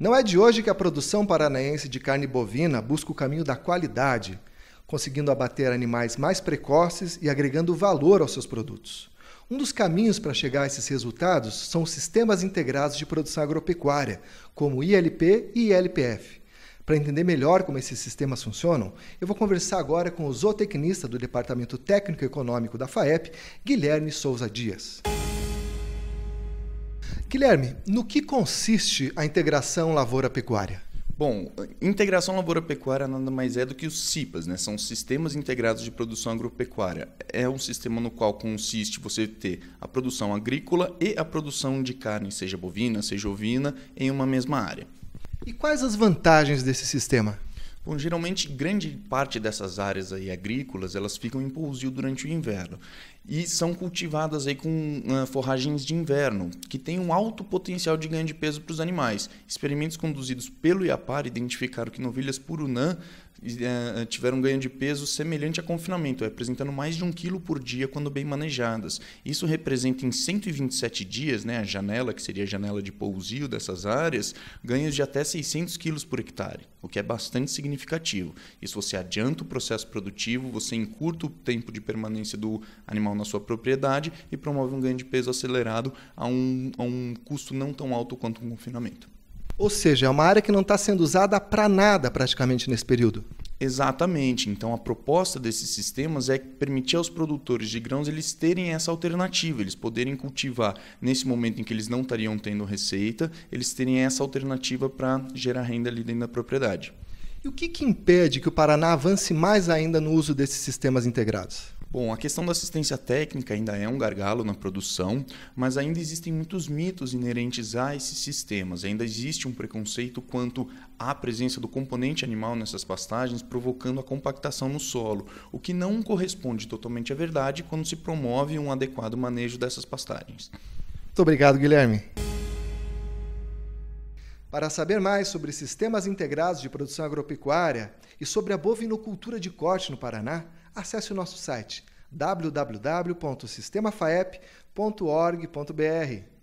Não é de hoje que a produção paranaense de carne bovina busca o caminho da qualidade, conseguindo abater animais mais precoces e agregando valor aos seus produtos. Um dos caminhos para chegar a esses resultados são os sistemas integrados de produção agropecuária, como ILP e ILPF. Para entender melhor como esses sistemas funcionam, eu vou conversar agora com o zootecnista do Departamento Técnico Econômico da FAEP, Guilherme Souza Dias. Guilherme, no que consiste a integração lavoura-pecuária? Bom, integração lavoura-pecuária nada mais é do que os CIPAs, né? São sistemas integrados de produção agropecuária. É um sistema no qual consiste você ter a produção agrícola e a produção de carne, seja bovina, seja ovina, em uma mesma área. E quais as vantagens desse sistema? Bom, geralmente grande parte dessas áreas aí agrícolas, elas ficam em pousio durante o inverno e são cultivadas aí com uh, forragens de inverno, que têm um alto potencial de ganho de peso para os animais. Experimentos conduzidos pelo IAPAR identificaram que novilhas purunã é, é, tiveram ganho de peso semelhante a confinamento, é, representando mais de um quilo por dia quando bem manejadas. Isso representa em 127 dias, né, a janela, que seria a janela de pousio dessas áreas, ganhos de até 600 quilos por hectare, o que é bastante significativo. Isso você adianta o processo produtivo, você encurta o tempo de permanência do animal na sua propriedade e promove um ganho de peso acelerado a um, a um custo não tão alto quanto um confinamento. Ou seja, é uma área que não está sendo usada para nada praticamente nesse período. Exatamente. Então a proposta desses sistemas é permitir aos produtores de grãos eles terem essa alternativa, eles poderem cultivar nesse momento em que eles não estariam tendo receita, eles terem essa alternativa para gerar renda ali dentro da propriedade. E o que, que impede que o Paraná avance mais ainda no uso desses sistemas integrados? Bom, a questão da assistência técnica ainda é um gargalo na produção, mas ainda existem muitos mitos inerentes a esses sistemas. Ainda existe um preconceito quanto à presença do componente animal nessas pastagens, provocando a compactação no solo, o que não corresponde totalmente à verdade quando se promove um adequado manejo dessas pastagens. Muito obrigado, Guilherme. Para saber mais sobre sistemas integrados de produção agropecuária e sobre a bovinocultura de corte no Paraná, acesse o nosso site www.sistemafaep.org.br.